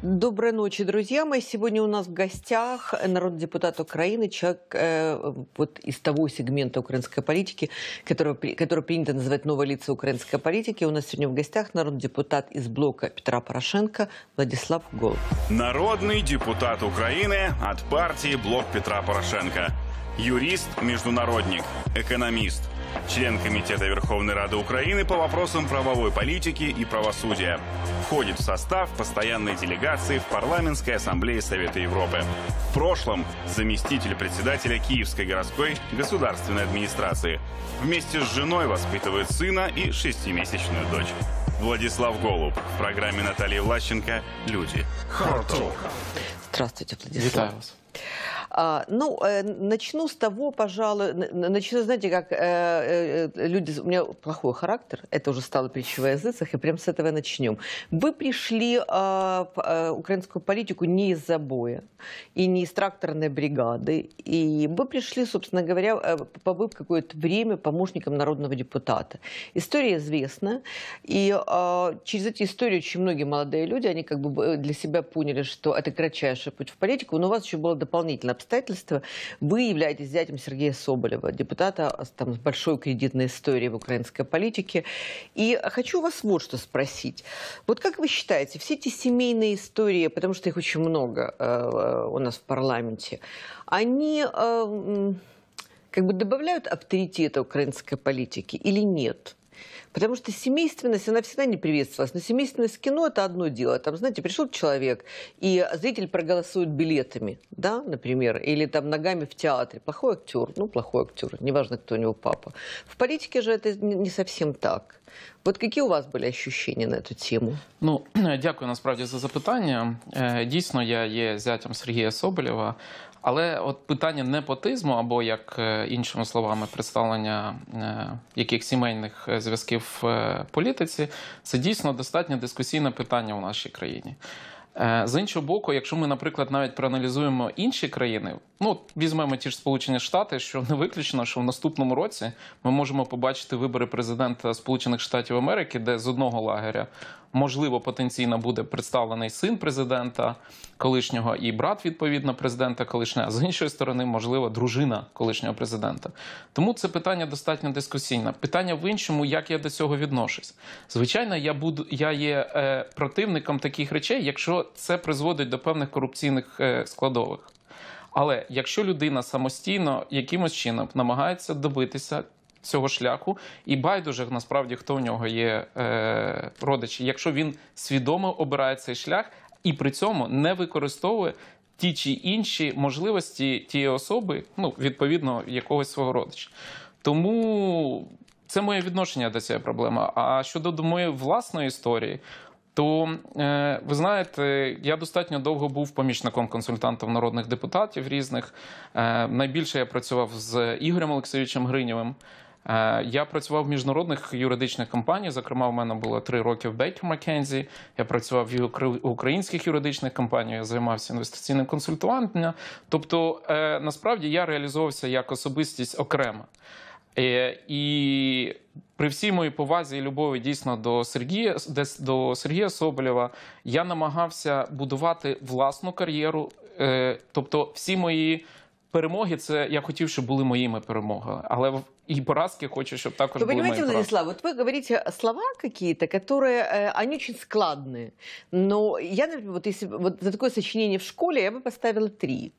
Доброй ночи, друзья мои. Сегодня у нас в гостях народный депутат Украины, человек э, вот из того сегмента украинской политики, которого, который принято называть новое лицо украинской политики. У нас сегодня в гостях народный депутат из блока Петра Порошенко Владислав Голуб. Народный депутат Украины от партии «Блок Петра Порошенко». Юрист, международник, экономист – член Комитета Верховной Рады Украины по вопросам правовой политики и правосудия. Входит в состав постоянной делегации в Парламентской ассамблее Совета Европы. В прошлом заместитель председателя Киевской городской государственной администрации. Вместе с женой воспитывает сына и шестимесячную дочь. Владислав Голуб. В программе Натальи Влащенко «Люди». Хардток. Здравствуйте, Владислав. Витаю вас. А, ну, э, начну с того, пожалуй, начну, знаете, как э, э, люди, у меня плохой характер, это уже стало притча во языцах, и прям с этого начнем. Вы пришли а, в украинскую политику не из-за боя и не из тракторной бригады, и вы пришли, собственно говоря, побыв какое-то время помощником народного депутата. История известна, и а, через эту историю очень многие молодые люди, они как бы для себя поняли, что это кратчайший путь в политику, но у вас еще было дополнительно обстоятельства. Вы являетесь зятем Сергея Соболева, депутата а, там, с большой кредитной историей в украинской политике. И хочу вас вот что спросить. Вот как вы считаете, все эти семейные истории, потому что их очень много э, э, у нас в парламенте, они э, как бы добавляют авторитета украинской политики или нет? Потому что семейственность, она всегда не приветствовалась. Но семейственность кино – это одно дело. Там, знаете, пришел человек, и зритель проголосует билетами, да, например, или там ногами в театре. Плохой актер, ну, плохой актер, неважно, кто у него папа. В политике же это не совсем так. Вот какие у вас были ощущения на эту тему? Ну дякую насправді за запитання. Э, Дійсно, я є зятям Сергія Соболєва. Але от питання непотизму, або як е, іншими словами, представлення е, яких сімейних е, зв'язків в політиці, це дійсно достатньо дискусійне питання в нашій країні. З іншого боку, якщо ми, наприклад, навіть проаналізуємо інші країни, ну візьмемо ті ж Сполучені Штати, що не виключено, що в наступному році ми можемо побачити вибори президента Сполучених Штатів Америки, де з одного лагеря можливо, потенційно буде представлений син президента колишнього і брат відповідно президента колишнього, а з іншої сторони, можливо, дружина колишнього президента. Тому це питання достатньо дискусійне. Питання в іншому, як я до цього відношусь. Звичайно, я буду я є е, противником таких речей, якщо це призводить до певних корупційних е, складових. Але якщо людина самостійно якимось чином намагається добитися цього шляху, і байдуже насправді хто в нього є е, родичі, якщо він свідомо обирає цей шлях і при цьому не використовує. Ті чи інші можливості тієї особи, ну відповідно якогось свого родича. Тому це моє відношення до цієї проблеми. А щодо моєї власної історії, то е, ви знаєте, я достатньо довго був помічником консультантом народних депутатів різних. Е, Найбільше я працював з Ігорем Олексійовичем Гринєвим. Е, я працював в міжнародних юридичних компаніях. Зокрема, в мене було три роки в Бейкер Маккензі. Я працював в українських юридичних компаніях, я займався інвестиційним консультуванням. Тобто, е, насправді я реалізовувався як особистість окремо. Е, і при всій моїй повазі і любові дійсно до Сергія до Сергія Соболєва я намагався будувати власну кар'єру. Тобто, всі мої Перемоги це я хотів, щоб були моїми перемогами, але і поразки хочу, щоб також Вы були понимаете, мої Владислав, вот вы говорите слова какие-то, которые, е, они очень складные. Но я, например, вот если вот за такое сочинение в школе я бы поставила три.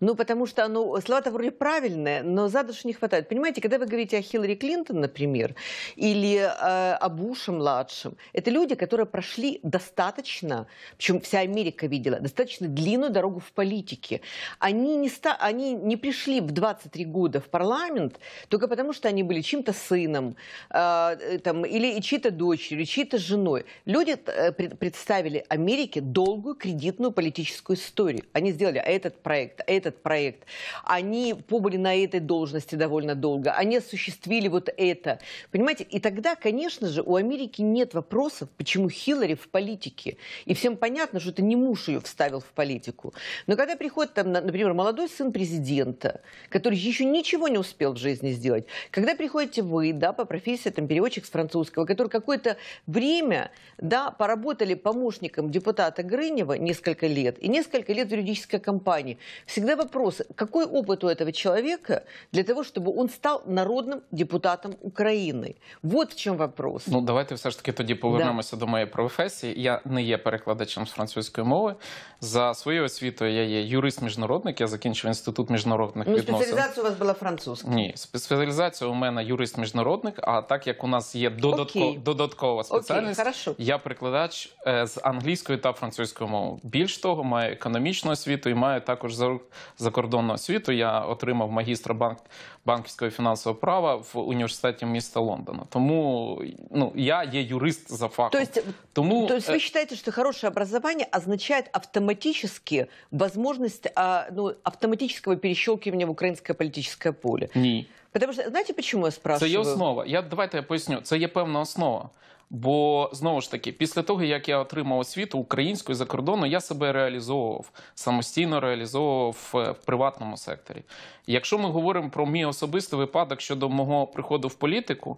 Ну, потому что ну, слова-то вроде правильные, но за душу не хватает. Понимаете, когда вы говорите о Хиллари Клинтон, например, или э, о Буше-младшем, это люди, которые прошли достаточно, причем вся Америка видела, достаточно длинную дорогу в политике. Они не, ста- они не пришли в 23 года в парламент только потому, что они были чьим-то сыном, э, э там, или чьей-то дочерью, или чьей-то женой. Люди э, представили Америке долгую кредитную политическую историю. Они сделали этот проект, этот проект. Они побыли на этой должности довольно долго. Они осуществили вот это. Понимаете? И тогда, конечно же, у Америки нет вопросов, почему Хиллари в политике. И всем понятно, что это не муж ее вставил в политику. Но когда приходит, там, например, молодой сын президента, который еще ничего не успел в жизни сделать, когда приходите вы, да, по профессии, там, переводчик с французского, который какое-то время, да, поработали помощником депутата Грынева несколько лет и несколько лет в юридической компании, все Всегда вопрос, какой опыт у этого человека для того, чтобы он стал народним депутатом України? Вот в чем вопрос. Ну давайте все ж таки тоді повернемося да. до моєї професії. Я не є перекладачем з французької мови. За своєю освітою я є юрист-міжнародник. Я закінчив інститут міжнародних ну, відносин. Спеціалізація у вас була французька? Ні, спеціалізація у мене юрист-міжнародник. А так як у нас є додатко... додаткова спеціальність, Окей, я перекладач е, з англійської та французької мови. Більш того, маю економічну освіту і маю також за Закордонного закордонну освіту. Я отримав магістра банк банківського фінансового права в університеті міста Лондона. Тому ну я є юрист за фактом. То есть, Тому то есть вы е, считаете, что хорошее образование означає автоматически возможность а, ну, автоматического перещелкивания в українське політичне поле? ні. Потому что, знаете, почему я спрашиваю? Це є основа. Я давайте я поясню. Це є певна основа. Бо знову ж таки, після того як я отримав освіту українську і за кордону, я себе реалізовував самостійно реалізовував е, в приватному секторі. Якщо ми говоримо про мій особистий випадок щодо мого приходу в політику,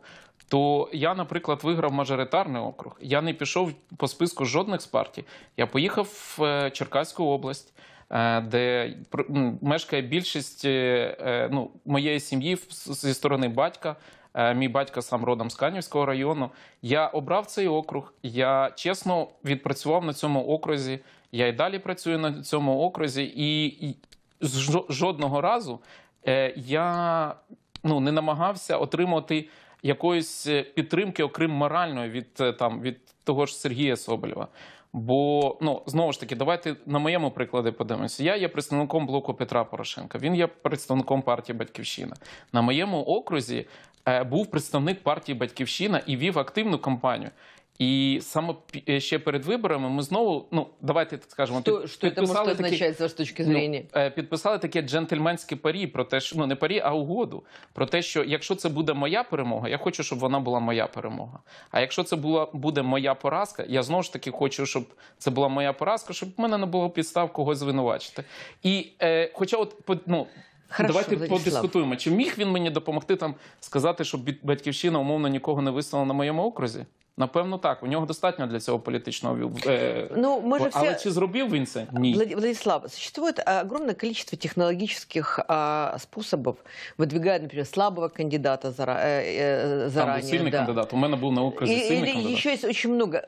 то я, наприклад, виграв мажоритарний округ. Я не пішов по списку жодних з партій. Я поїхав в е, Черкаську область. Е, де мешкає більшість ну, моєї сім'ї зі сторони батька, Е, мій батько сам родом з Канівського району. Я обрав цей округ. Я чесно відпрацював на цьому окрузі. Я і далі працюю на цьому окрузі, і жодного разу е, я ну не намагався отримати якоїсь е, підтримки, окрім моральної, від там від того ж Сергія Соболєва. Бо ну знову ж таки, давайте на моєму прикладі подивимося. Я є представником блоку Петра Порошенка. Він є представником партії Батьківщина. На моєму окрузі Е, був представник партії Батьківщина і вів активну кампанію. І саме е, ще перед виборами ми знову, ну давайте так скажемо, що, під, що підписали це такі, з точки зрення? Ну, е, підписали таке джентльменське парі про те, що ну не парі, а угоду про те, що якщо це буде моя перемога, я хочу, щоб вона була моя перемога. А якщо це була буде моя поразка, я знову ж таки хочу, щоб це була моя поразка, щоб в мене не було підстав когось звинувачити. І е, хоча, от ну, Ну, Хорошо, Давайте Владислав. подискутуємо. Чи міг він мені допомогти там сказати, щоб батьківщина умовно нікого не висунула на моєму окрузі? Напевно, так у нього достатньо для цього політичного э, ну, мы же але чи зробив він це? Ні. Владислав, существует огромное количество технологических а, способов выдвигать, например, слабого кандидата зара... э, заранее. Э, там был сильный да. кандидат. У меня был на окрузі сильный кандидат. Еще есть очень много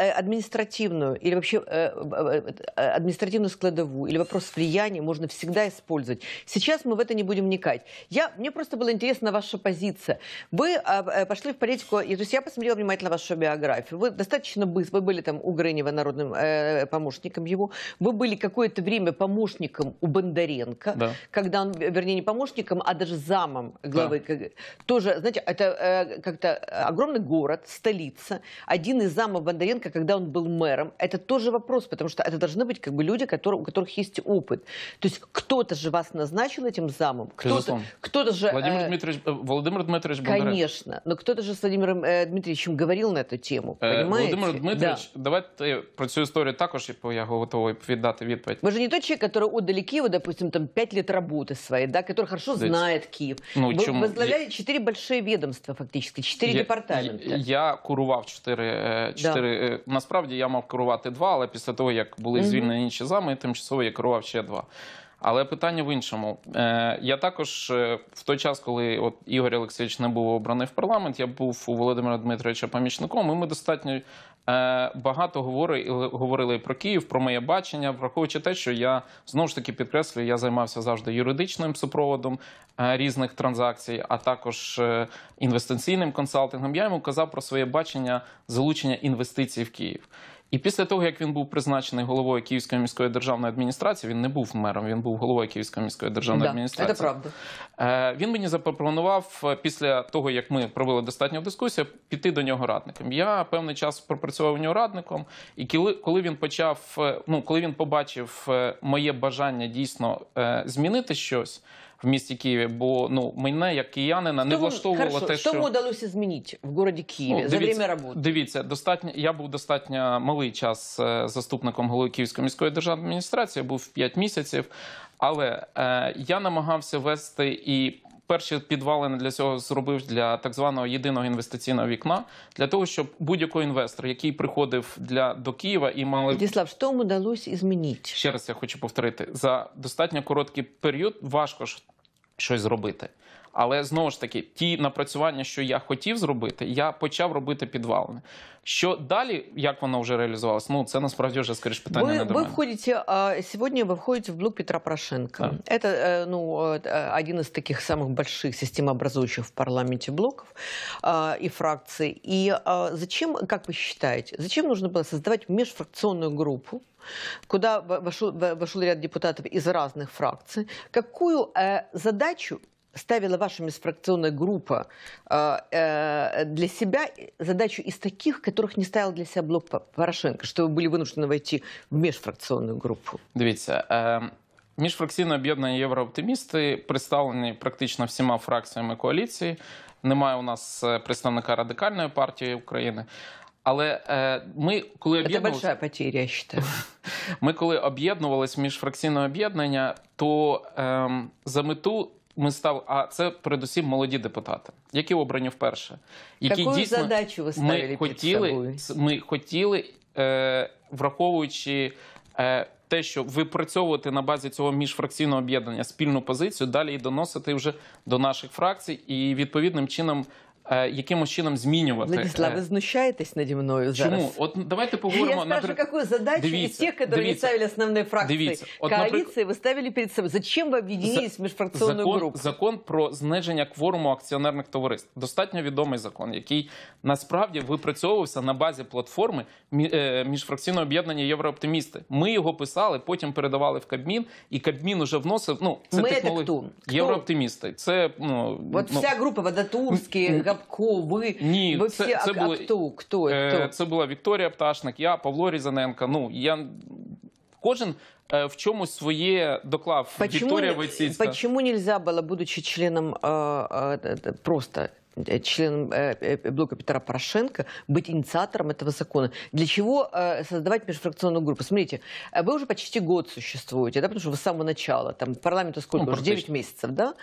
Э, административную или вообще э, э, административную складовую или вопрос влияния можно всегда использовать. Сейчас мы в это не будем вникать. Я, мне просто было интересно ваша позиция. Вы а, пошли в политику, и, то есть я посмотрела внимательно вашу биографию. Вы достаточно быстро, вы были там у Грынева народным э, помощником его, вы были какое-то время помощником у Бондаренко, да. когда он, вернее, не помощником, а даже замом главы. Да. Тоже, знаете, это э, как-то огромный город, столица. Один из замов Бондаренко когда он был мэром, это тоже вопрос, потому что это должны быть как бы люди, которые, у которых есть опыт. То есть кто-то же вас назначил этим замом, кто-то, кто-то же... Владимир э, Дмитриевич, э, Владимир Дмитриевич Бондарев. Конечно, но кто-то же с Владимиром э, Дмитриевичем говорил на эту тему, э, понимаете? Дмитриевич, да. давайте про цю історію також я готовий віддати відповідь. Ви же не тот человек, который отдали Киеву, допустим, там пять лет работы своей, да, который хорошо Дивіться. знает Киев. Ну, Вы чому? возглавляли 4 большие ведомства фактически, четыре департамента. Я, я курував четыре. 4 э, Насправді я мав керувати два, але після того, як були звільнені інші зами, тимчасово я керував ще два. Але питання в іншому. Е, я також е, в той час, коли от Ігор Олексійович не був обраний в парламент, я був у Володимира Дмитровича помічником. і Ми достатньо е, багато говорили, говорили про Київ, про моє бачення, враховуючи те, що я знову ж таки підкреслюю, я займався завжди юридичним супроводом різних транзакцій, а також інвестиційним консалтингом. Я йому казав про своє бачення залучення інвестицій в Київ. І після того, як він був призначений головою Київської міської державної адміністрації, він не був мером, він був головою Київської міської державної да, адміністрації. Це правда. Е, він мені запропонував е, після того, як ми провели достатню дискусію, піти до нього радником. Я певний час пропрацював у нього радником, і коли, коли він почав, е, ну коли він побачив моє бажання дійсно змінити щось в місті Києві, бо ну мене як киянина не влаштовувало хорошо, те, що Що вдалося змінити в місті Києві ну, за час роботи? Дивіться, достатньо. Я був достатньо малий час е, заступником голови Київської міської державної адміністрації. Я був п'ять місяців, але е, я намагався вести і перші підвалини для цього зробив для так званого єдиного інвестиційного вікна, для того, щоб будь-який інвестор, який приходив для до Києва і мали Діслав, що тому вдалося змінити? ще раз. Я хочу повторити за достатньо короткий період. Важко ж щось зробити. Але знову ж таки, ті напрацювання, що я хотів зробити, я почав робити підвалини. Що далі, як воно вже реалізувалося? Ну це насправді вже скоріше питання вы, не до вы мене. входите, Сьогодні ви входите в блок Петра Порошенка. Да. Это е, ну, е, один из таких самых больших системообразующих в парламенте і и фракций. И зачем, как вы считаете, зачем нужно было создавать межфракционную группу? куда вошел, вошел ряд депутатов из разных фракций, какую э, е, задачу ставила ваша межфракционная группа э, э, для себя задачу из таких, которых не ставил для себя блок Порошенко, что вы были вынуждены войти в межфракционную групу? Дивіться, е э, міжфракційне об'єднання єврооптимісти представлені практично всіма фракціями коаліції. Немає у нас представника радикальної партії України. Але ми коли об'єднувалися... Це потеря, я вважаю. Ми коли об'єднувалися міжфракційне об'єднання, то за мету ми став. А це передусім молоді депутати, які обрані вперше, які Какую дійсно задачу ви ми хотіли. Ми хотіли, е, враховуючи. Е, те, що випрацьовувати на базі цього міжфракційного об'єднання спільну позицію, далі і доносити вже до наших фракцій, і відповідним чином Е, якимось чином змінювати. Владислав, е, ви знущаєтесь наді мною зараз? Чому? От давайте поговоримо. Я спрашиваю, напр... какую задачу дивіться, из тех, которые дивіться, не ставили основные фракции дивіться. От, коалиции, наприк... вы ставили перед собой. Зачем вы объединились За... в міжфракційну закон, групу? Закон про зниження кворуму акціонерних товариств. Достатньо відомий закон, який насправді випрацьовувався на базі платформи е, міжфракційного об'єднання Єврооптимісти. Ми його писали, потім передавали в Кабмін, і Кабмін уже вносив, ну, це технологія. Єврооптимісти. Це, ну, вот ну... вся група Водотурські, Габко, ви Ні, ви це, всі це а, були, а хто, хто, е, Це була Вікторія Пташник, я Павло Різаненко. Ну я кожен. Е, в чомусь своє доклав почему, Вікторія Войціцька. Почему нельзя было, будучи членом, е, е, просто Э, членом э, э, блока Петра Порошенко быть инициатором этого закона. Для чего создавать межфракционную группу? Смотрите, вы уже почти год существуете, да, потому что вы с самого начала, там, парламенту сколько ну, уже, 9 месяцев, да?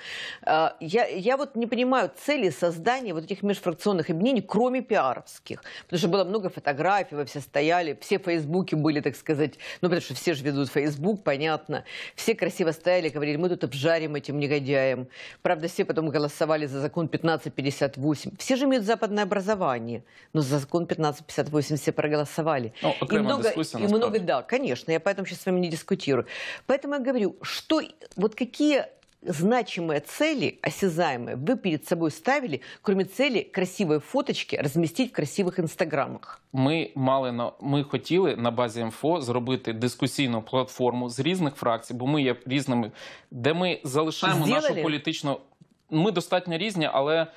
А, я, я вот не понимаю цели создания вот этих межфракционных объединений, кроме пиаровских, потому что было много фотографий, вы все стояли, все фейсбуки были, так сказать, ну, потому что все же ведут фейсбук, понятно, все красиво стояли, говорили, мы тут обжарим этим негодяем. Правда, все потом голосовали за закон 1550 1558. Все же имеют западное образование, но за закон 1558 все проголосовали. Ну, и много, и много, да, конечно, я поэтому сейчас с вами не дискутирую. Поэтому я говорю, что, вот какие значимые цели, осязаемые, вы перед собой ставили, кроме цели красивые фоточки разместить в красивых инстаграмах. Мы мали на мы хотели на базе МФО зробити дискусійну платформу с разных фракций, потому ми є різними, де ми залишаємо Сделали? нашу політичну. Ну, ми достатньо різні, але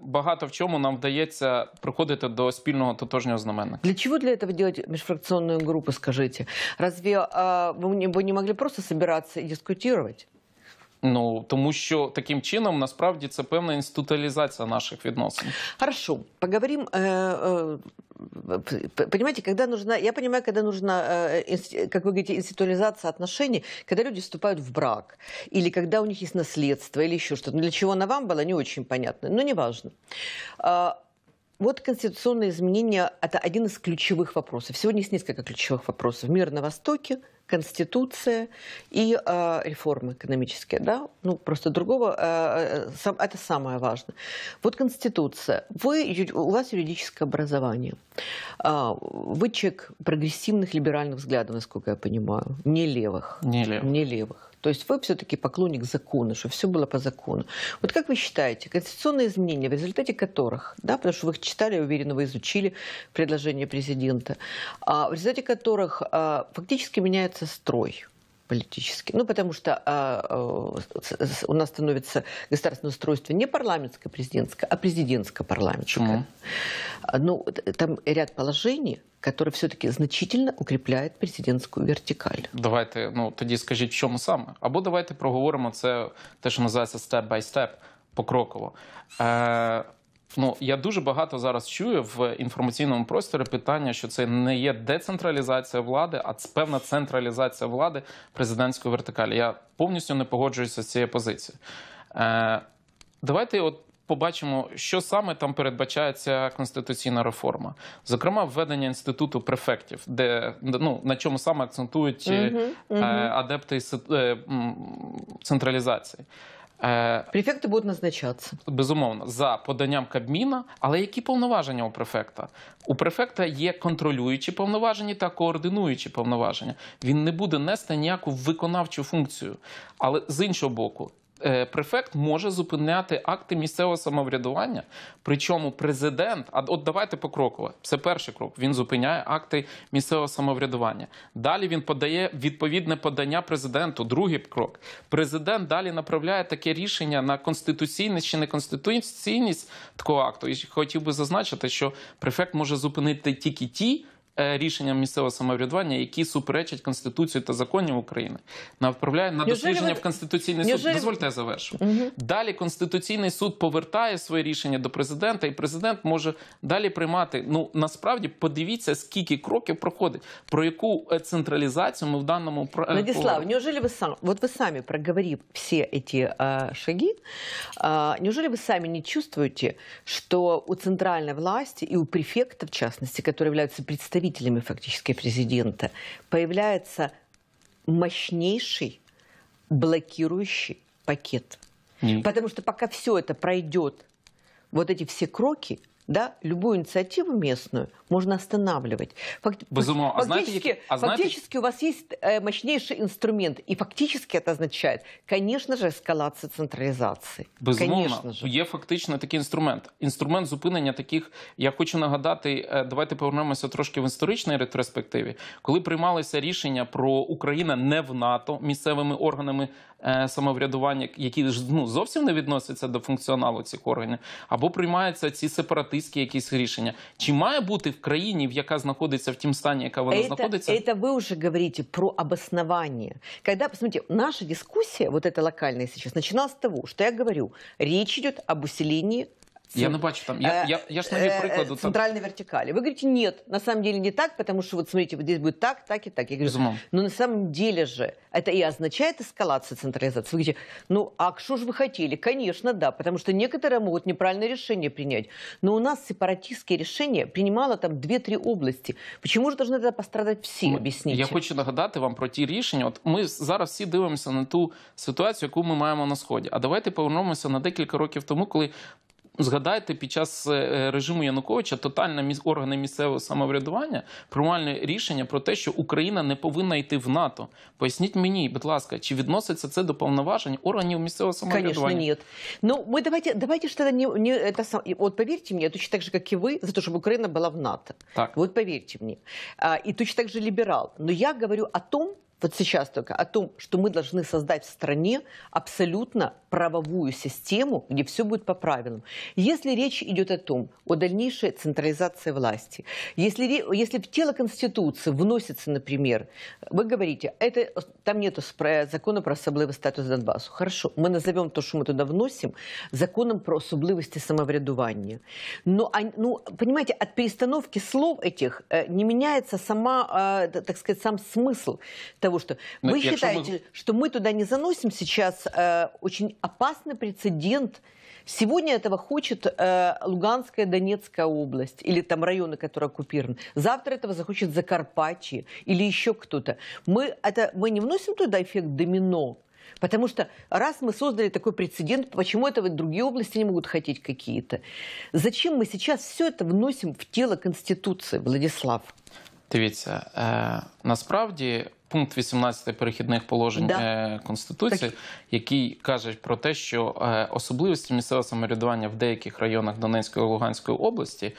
багато в чому нам вдається приходити до спільного тотожнього знаменника. Для чего для этого делать межфракционную группу, скажите? Разве э, не вы не могли просто собираться и дискутировать? Ну тому що таким чином насправді це певна інституалізація наших відносин. Хорошо, поговорим. Э, э, понимаете, когда нужна, я понимаю, когда нужна, э, как вы говорите, институализация отношений, когда люди вступают в брак, или когда у них есть наследство, или еще что-то. Для чего она вам была, не очень понятно, но неважно. А, вот конституционные изменения – это один из ключевых вопросов. Сегодня есть несколько ключевых вопросов. Мир на Востоке, Конституция и э, реформы экономические. Да? Ну, просто другого. Э, сам, это самое важное. Вот Конституция. Вы, у вас юридическое образование. вы человек прогрессивных либеральных взглядов, насколько я понимаю. Не левых. Не левых. Не левых. То есть вы все-таки поклонник закона, что все было по закону. Вот как вы считаете, конституционные изменения, в результате которых, да, потому что вы их читали, уверенно вы изучили предложение президента, а в результате которых а, фактически меняется строй – политически. Ну, потому что а, а, у нас становится государственное устройство не парламентское, президентское, а президентское парламентское Почему? Ну, э, там ряд положений, которые все-таки значительно укріпляють президентську вертикаль. Давайте ну тоді скажіть, в чем саме? Або давайте проговоримо це, те, що називається степ-бай-степ, покроково. Е, Ну, я дуже багато зараз чую в інформаційному просторі питання, що це не є децентралізація влади, а це певна централізація влади президентської вертикалі. Я повністю не погоджуюся з цією позицією. Е, Давайте от побачимо, що саме там передбачається конституційна реформа, зокрема, введення інституту префектів, де ну на чому саме акцентують угу, угу. адепти е, централізації. Е, Префекти будуть назначатися безумовно за поданням Кабміна. Але які повноваження у префекта? У префекта є контролюючі повноваження та координуючі повноваження. Він не буде нести ніяку виконавчу функцію. Але з іншого боку, Е, префект може зупиняти акти місцевого самоврядування. Причому президент, а от давайте покроково. Це перший крок. Він зупиняє акти місцевого самоврядування. Далі він подає відповідне подання президенту. Другий крок. Президент далі направляє таке рішення на конституційність чи неконституційність такого акту. І хотів би зазначити, що префект може зупинити тільки ті. Е, рішенням місцевого самоврядування, які суперечать конституцію та законів України, направляє на дослідження в конституційний суд. Неужели... Дозвольте я завершу. Угу. Далі конституційний суд повертає своє рішення до президента, і президент може далі приймати. Ну насправді подивіться, скільки кроків проходить, про яку е, централізацію ми в даному проекту. Владислав, неужели ви сам вот ви самі проговорив всі ці а, шаги, а, неужели ви самі не чувствуєте, що у центральної власті і у префекта, в частності, які являються представниками заместителями фактически президента, появляется мощнейший блокирующий пакет. Mm. Потому что пока все это пройдет, вот эти все кроки, да, любую инициативу местную можно останавливать. Факт... Безумно. А фактически, знаете, а знаете... фактически у вас есть э, мощнейший инструмент, и фактически это означает, конечно же, ескалація централізації. Безумовно, є фактично такий інструмент. Інструмент зупинення таких. Я хочу нагадати, е, давайте повернемося трошки в історичній ретроспективі, коли приймалися рішення про Україна не в НАТО місцевими органами Е, самоврядування, які ну, зовсім не відносяться до функціоналу цих органів, або приймаються ці сепаратистські якісь рішення. Чи має бути в країні, в яка знаходиться в тім стані, яка вона это, знаходиться? Это ви вже говорите про обосновання. Когда, посмотрите, наша дискусія, вот эта локальная сейчас, начиналась с того, что я говорю, речь идет об усилении я не ну, бачу там. Я э, я, я ж навів э, прикладу э, центральной вертикали. Вы говорите, нет, на самом деле не так, потому что вот смотрите, вот здесь будет так, так и так. Я говорю, Безумно. но «Ну, на самом деле же это и означает эскалация централизации. Вы говорите, ну а что ж вы хотели? Конечно, да, потому что некоторые могут неправильное решение принять. Но у нас сепаратистские решения принимало там 2-3 области. Почему же должны тогда пострадать все? Объясните. Я хочу нагадати вам про ті рішення. От ми зараз всі дивимося на ту ситуацію, яку ми маємо на сході. А давайте повернемося на декілька років тому, коли Згадайте, під час е, е, режиму Януковича тотальне органи місцевого самоврядування приймали рішення про те, що Україна не повинна йти в НАТО. Поясніть мені, будь ласка, чи відноситься це до повноважень органів місцевого самоврядування? Конечно, нет. Ну ми давайте давайте ж тогда не, та сам... От повірте мені я точно так же, як і ви, за те, щоб Україна була в НАТО. Так. Вот повірте мені. А, и точно так же либерал. Но я говорю о том, вот сейчас только, о том, что мы должны создать в стране абсолютно правовую систему, где все будет по правилам. Если речь идет о том, о дальнейшей централизации власти, если, если в тело Конституции вносится, например, вы говорите, это, там нет закона про особливый статус Донбассу. Хорошо, мы назовем то, что мы туда вносим, законом про особливости самоврядування. Но, ну, понимаете, от перестановки слов этих э, не меняется сама, э, так сказать, сам смысл того, что ну, вы считаете, мы... что мы туда не заносим сейчас э, очень опасный прецедент. Сегодня этого хочет э, Луганская, Донецкая область или там районы, которые оккупированы. Завтра этого захочет Закарпатье или еще кто-то. Мы, это, мы не вносим туда эффект домино, Потому что раз мы создали такой прецедент, почему этого другие области не могут хотеть какие-то? Зачем мы сейчас все это вносим в тело Конституции, Владислав? Дивіться, е, насправді пункт 18 перехідних положень да. Е, конституції, так. який каже про те, що е, особливості місцевого самоврядування в деяких районах Донецької та Луганської області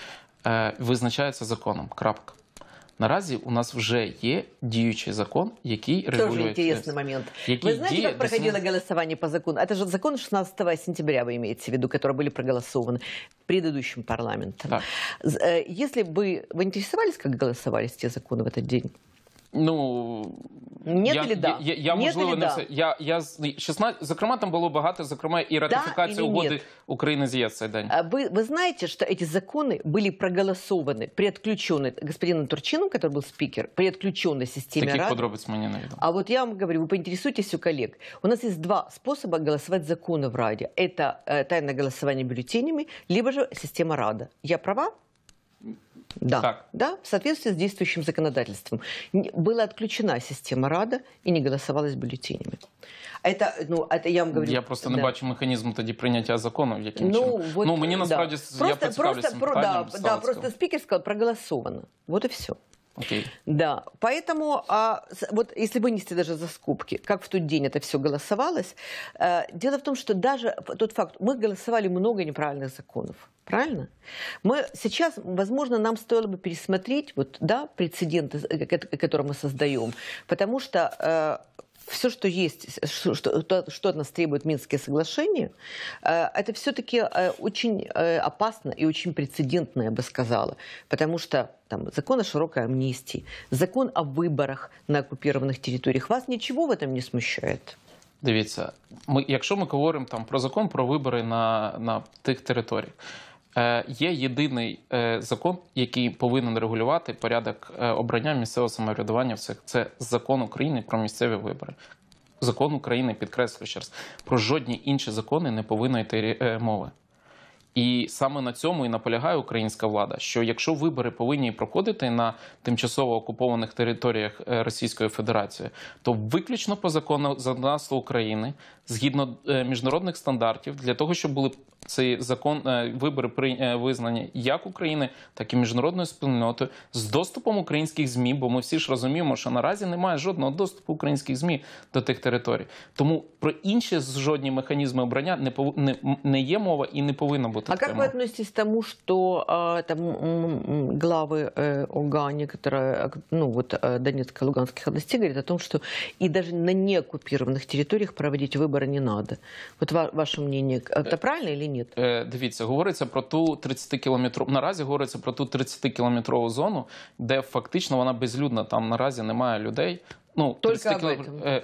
е, визначаються законом. Крапка. Наразі у нас вже є діючий закон, який Тоже регулює... Тоже интересный момент. Який Вы знаете, діє... как проходило голосование по закону? Это же закон 16 сентября, вы имеете в виду, который были проголосованы предыдущим парламентом. Так. Е, если бы вы интересовались, как голосовались те законы в этот день? Ну Нет я, или да? я, я, я Нет можливо не ну, це. Я я 16, зокрема там було багато, зокрема і ратифікація да угоди України з ЄС цей день. Вы, вы знаете, что эти законы были проголосованы при отключенной господином Турчином, который был спикер, при отключенной системе Таких Рад. подробиц мне не видно. А вот я вам говорю, вы поинтересуйтесь у коллег. У нас есть два способа голосовать законы в Раде. Это е, э, тайное голосование бюллетенями, либо же система Рада. Я права? Да, так. да, в соответствии с действующим законодательством. Была отключена система Рада и не голосовалась бюллетенями. Это, ну, это я вам говорю. Я просто да. не бачу механізму тоді прийняття закону, яким ну, чином. Вот, ну, мені насправді да. я просто, просто, про, да, да, просто спікер сказав, проголосовано. Вот и все. Okay. Да, поэтому а, вот если вынести даже за скобки, как в тот день это все голосовалось, а, дело в том, что даже тот факт, мы голосовали много неправильных законов, правильно? Мы сейчас, возможно, нам стоило бы пересмотреть вот да прецеденты, э, которые мы создаем, потому что а, все, что есть, что, что, что от нас требуют Минские соглашения, э, это все-таки э, очень э, опасно и очень прецедентно, я бы сказала. Потому что там, закон о широкой амнистии, закон о выборах на оккупированих территориях. Вас ничего в этом не смущает? Дивіться, ми, якщо ми говоримо там про закон про вибори на на тих територіях, Е, є єдиний е, закон, який повинен регулювати порядок е, обрання місцевого самоврядування. Всіх це закон України про місцеві вибори. Закон України підкреслю ще раз, про жодні інші закони не повинно йти мови. І саме на цьому і наполягає українська влада, що якщо вибори повинні проходити на тимчасово окупованих територіях Російської Федерації, то виключно по закону законодавству України згідно е, міжнародних стандартів, для того, щоб були цей закон е, вибори при е, визнані як України, так і міжнародною спільнотою з доступом українських змі, бо ми всі ж розуміємо, що наразі немає жодного доступу українських змі до тих територій. Тому про інші жодні механізми обрання не пов... не, не є мова і не повинно бути. А як ви относитесь тому, що там глави ОГА, некоторые, ну вот Донецкой, Луганской областей говорят о том, що і навіть на неоккупированных территориях проводить выборы не надо. От ва ваше мнення, це э, правильно чи ні? Э, дивіться, говориться про ту 30 кілометрову наразі. Говориться про ту 30 кілометрову зону, де фактично вона безлюдна. Там наразі немає людей. Ну 30 кілометр...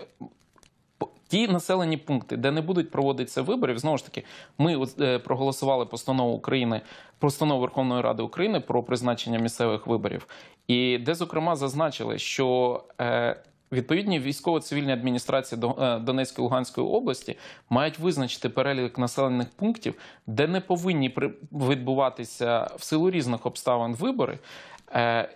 Ті населені пункти, де не будуть проводитися виборів, знову ж таки, ми е, проголосували постанову України постанову Верховної Ради України про призначення місцевих виборів, і де зокрема зазначили, що е, Відповідні військово-цивільні адміністрації е, Донецької Луганської області мають визначити перелік населених пунктів, де не повинні відбуватися в силу різних обставин вибори. Е,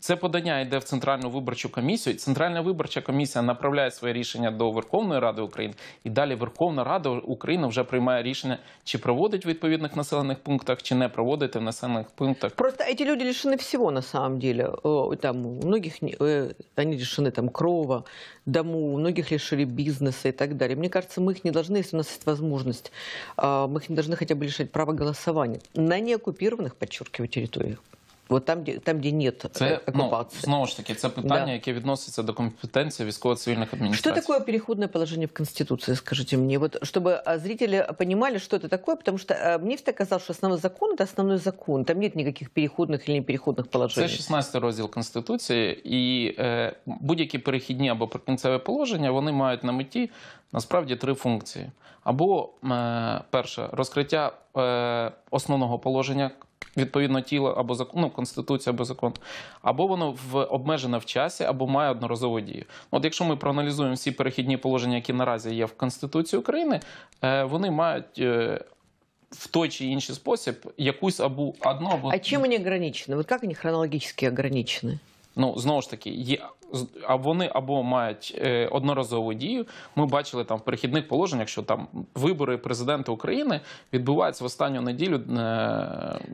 це подання йде в центральну виборчу комісію. Центральна виборча комісія направляє своє рішення до Верховної Ради України, і далі Верховна Рада України вже приймає рішення, чи проводить в відповідних населених пунктах, чи не проводить в населених пунктах. Просто ці люди лишені всього на самом деле. Э, там у многих э, они лишены там крова, дому, у многих лишили бізнесу и так далее. Мне кажется, мы их не должны, если у нас есть возможность, мы их не должны хотя бы лишать права голосования на неоккупированных, подчеркиваю, территориях. От там, де там, де нет е, це, ну, окупації. Ну, знову ж таки, це питання, да. яке відноситься до компетенції військово-цивільних адміністрацій. Що такое переходне положення в Конституції, скажіть мені? От, щоб зрители розуміли, що це таке, тому що мені всегда казалось, що основний закон – це основний закон, там нет ніяких переходних або непереходних положень. Це 16 розділ Конституції, і е, будь-які перехідні або прикінцеві положення, вони мають на меті, насправді, три функції. Або, е, перше, розкриття е, основного положення відповідно тіло або закон, ну, конституція або закон, або воно в обмежене в часі, або має одноразову дію. От якщо ми проаналізуємо всі перехідні положення, які наразі є в Конституції України, е, вони мають. Е, в той чи інший спосіб якусь або одну або... А чим вони ограничені? Вот как они хронологически ограничены? Ну знову ж таки, є а вони або мають е, одноразову дію. Ми бачили там в перехідних положеннях, що там вибори президента України відбуваються в останню неділю е,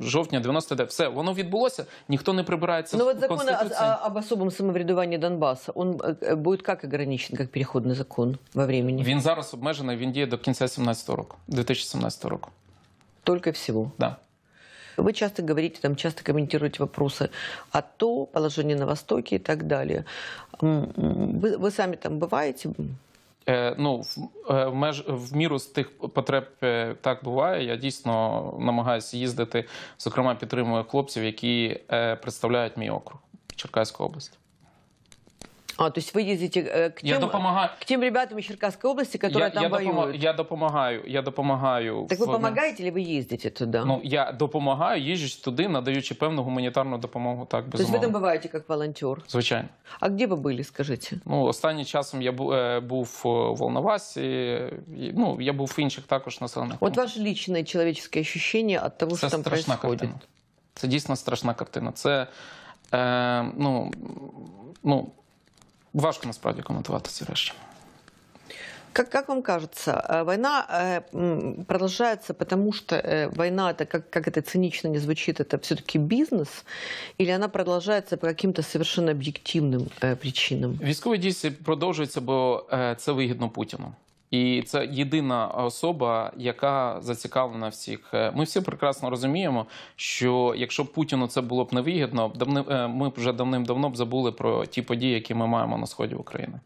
жовтня 99. Все воно відбулося, ніхто не прибирається. Ну, от закон об особом самоврядуванні Донбасу он е, буде як ограничен, як переходний закон во времени? Він зараз обмежений. Він діє до кінця 17 року, 2017 року. Тільки всього. Да. Вы часто говорите, там, часто комментируете вопросы о то, положении на Востоке и так далее. Вы, вы сами там бываете? Э, ну, э, в меж в міру з тих потреб э, так буває. Я дійсно намагаюся їздити. Зокрема, підтримую хлопців, які е, представляють мій округ Черкаська область. А, то есть вы ездите э, к, тем, я допомагаю... к тем ребятам из Черкасской области, которые я, там я воюют? Допом... Я допомагаю, я допомагаю. Так ви допомагаєте, в... или ви їздите туди? Ну, я допомагаю, їжджу туди, надаючи певну гуманітарну допомогу, так, безумовно. Тобто ви там буваєте як волонтер? Звичайно. А де ви були, скажіть? Ну, останнім часом я е, був в Волновасі, ну, я був в інших також населених. От ваше лічне чоловічне відчуття від того, що там Це страшна Картина. Це дійсно страшна картина. Це, е, ну, ну, Важко насправді коментувати ці речі. Как, как вам кажется, э, война э, продолжается, потому что э, война, это как, как это цинично не звучит, это все-таки бизнес, или она продолжается по каким-то совершенно объективным причинам? Військові дії продовжуються, бо е, це вигідно Путіну. І це єдина особа, яка зацікавлена всіх. Е, ми всі прекрасно розуміємо, що якщо Путіну це було б невигідно, е, ми вже давним-давно б забули про ті події, які ми маємо на сході України.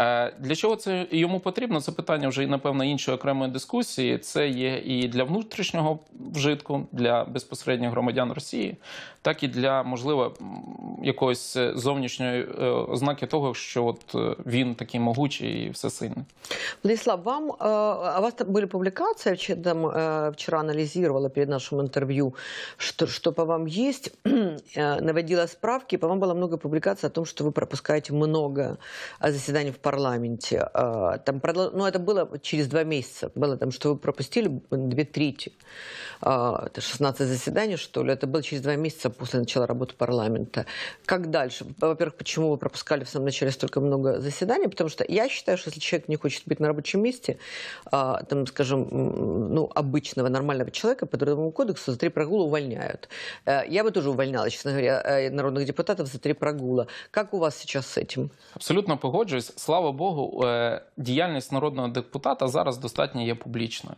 Е, для чого це йому потрібно? Це питання вже і напевно іншої окремої дискусії. Це є і для внутрішнього вжитку, для безпосередніх громадян Росії, так і для можливо якоїсь е, зовнішньої е, ознаки того, що от він такий могучий і всесильний. Владислав, вам у вас були публікації там вчора аналізували перед нашим інтерв'ю, що, що по вам є, наводила справки. По вам було много публікацій о том, що ви пропускаєте много засідань в парламенті. парламенте. А, там, ну, это было через два месяца. Было там, что вы пропустили две трети. А, это 16 заседаний, что ли. Это было через два месяца после начала работы парламента. Как дальше? Во-первых, почему вы пропускали в самом начале столько много заседаний? Потому что я считаю, что если человек не хочет быть на рабочем месте, а, там, скажем, ну, обычного, нормального человека по Трудовому кодексу за три прогула увольняют. Э, я бы тоже увольняла, честно говоря, э, народных депутатов за три прогула. Как у вас сейчас с этим? Абсолютно погоджусь Слава слава Богу, е, діяльність народного депутата зараз достатньо є публічною.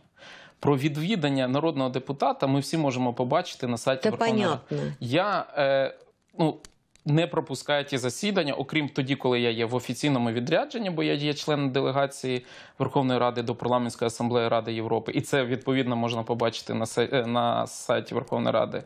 Про відвідання народного депутата ми всі можемо побачити на сайті Та Я е, ну, не пропускаю ті засідання, окрім тоді, коли я є в офіційному відрядженні, бо я є членом делегації Верховної Ради до парламентської асамблеї Ради Європи, і це відповідно можна побачити на е, сайті Верховної Ради.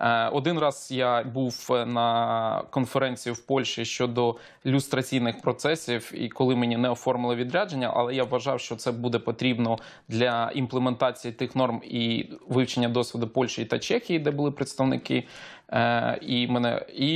Е, один раз я був е, на конференції в Польщі щодо люстраційних процесів, і коли мені не оформили відрядження, але я вважав, що це буде потрібно для імплементації тих норм і вивчення досвіду Польщі та Чехії, де були представники. Е, і мене і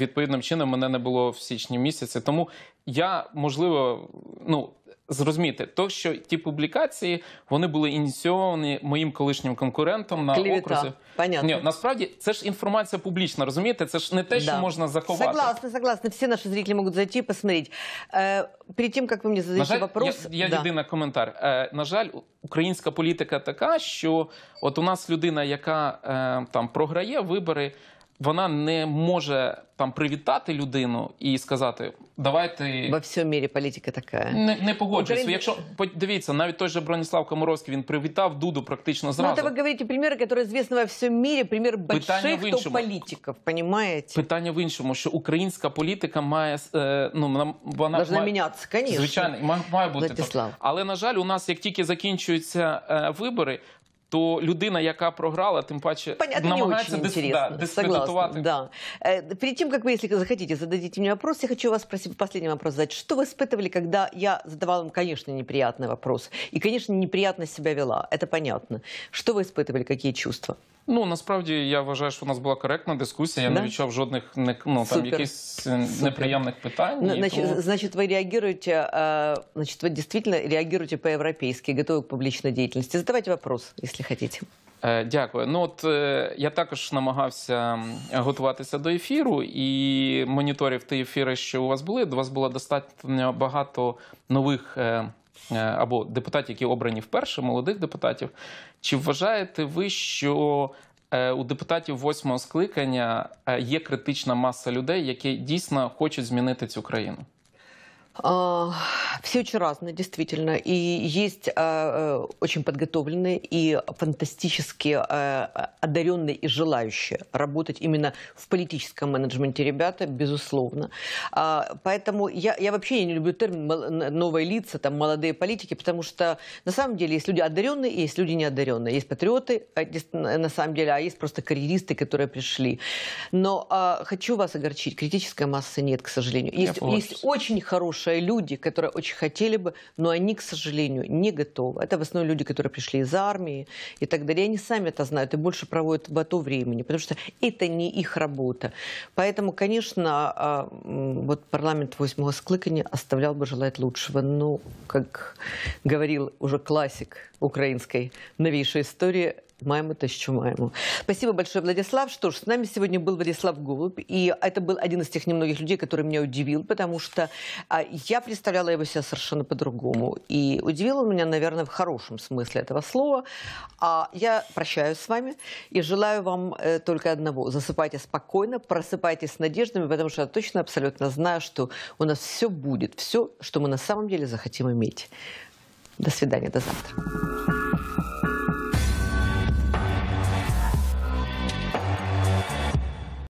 відповідним чином мене не було в січні місяці. Тому я можливо, ну зрозуміти, то що ті публікації вони були ініційовані моїм колишнім конкурентом на Клівіта. окрузі. Ні, насправді це ж інформація публічна, розумієте? Це ж не те, що можна заховати. Согласна, согласна. Всі наші зрителі можуть зайти і посмотрети. Е, перед тим, як ви мені задаєте вопрос... Я, я да. єдиний коментар. Е, на жаль, українська політика така, що от у нас людина, яка е, там програє вибори, вона не може там привітати людину і сказати: давайте во всьому мірі політика така не, не погоджуюсь. Украї... Якщо подивіться, навіть той же Броніслав Комаровський він привітав Дуду практично ну, зразу. Ну, ви говорите приміри, які звісно во всьому мірі, примір больших то політиків, розумієте? Питання в іншому, що українська політика має е, ну вона Должна має, мінятися, звичайно, має бути. Але на жаль, у нас як тільки закінчуються е, вибори, то людина, яка програла, тем паче Понятно, намагается Дис, да, Согласна, да. Э, перед тем, как вы, если захотите, зададите мне вопрос, я хочу вас спросить, последний вопрос задать. Что вы испытывали, когда я задавала вам, конечно, неприятный вопрос? И, конечно, неприятно себя вела, это понятно. Что вы испытывали, какие чувства? Ну, насправді, я вважаю, що у нас була коректна дискусія. Я да? не відчув жодних не, ну, там, якісь неприємних питань. Ну, значит, тому... значит, вы реагируете, значит, вы действительно реагируете по-европейски, готовы к публичной деятельности. Задавайте вопрос, если якщо хочете. Дякую. Ну от е, я також намагався готуватися до ефіру і моніторів ті ефіри, що у вас були. До вас було достатньо багато нових е, е, або депутатів, які обрані вперше, молодих депутатів. Чи вважаєте ви, що у депутатів восьмого скликання є критична маса людей, які дійсно хочуть змінити цю країну? А, Все очень разные, действительно. И есть а, э, очень подготовленные и фантастически э, одаренные и желающие работать именно в политическом менеджменте ребята, безусловно. Э, поэтому я, я вообще не люблю термин «новые лица», там, «молодые политики», потому что на самом деле есть люди одаренные и есть люди неодаренные. Есть патриоты, на самом деле, а есть просто карьеристы, которые пришли. Но э, хочу вас огорчить, критической массы нет, к сожалению. Есть, есть очень хорошие хорошие люди, которые очень хотели бы, но они, к сожалению, не готовы. Это в основном люди, которые пришли из армии и так далее. они сами это знают и больше проводят в АТО времени, потому что это не их работа. Поэтому, конечно, вот парламент 8-го склыкания оставлял бы желать лучшего. Но, ну, как говорил уже классик украинской новейшей истории, Маємо те, що маємо. Спасибо большое, Владислав. Что ж, с нами сегодня был Владислав Голубь, и это был один из тех немногих людей, который меня удивил, потому что а, я представляла его себя совершенно по-другому. И удивил он меня, наверное, в хорошем смысле этого слова. А я прощаюсь с вами и желаю вам э, только одного. Засыпайте спокойно, просыпайтесь с надеждами, потому что я точно абсолютно знаю, что у нас все будет, все, что мы на самом деле захотим иметь. До свидания, до завтра.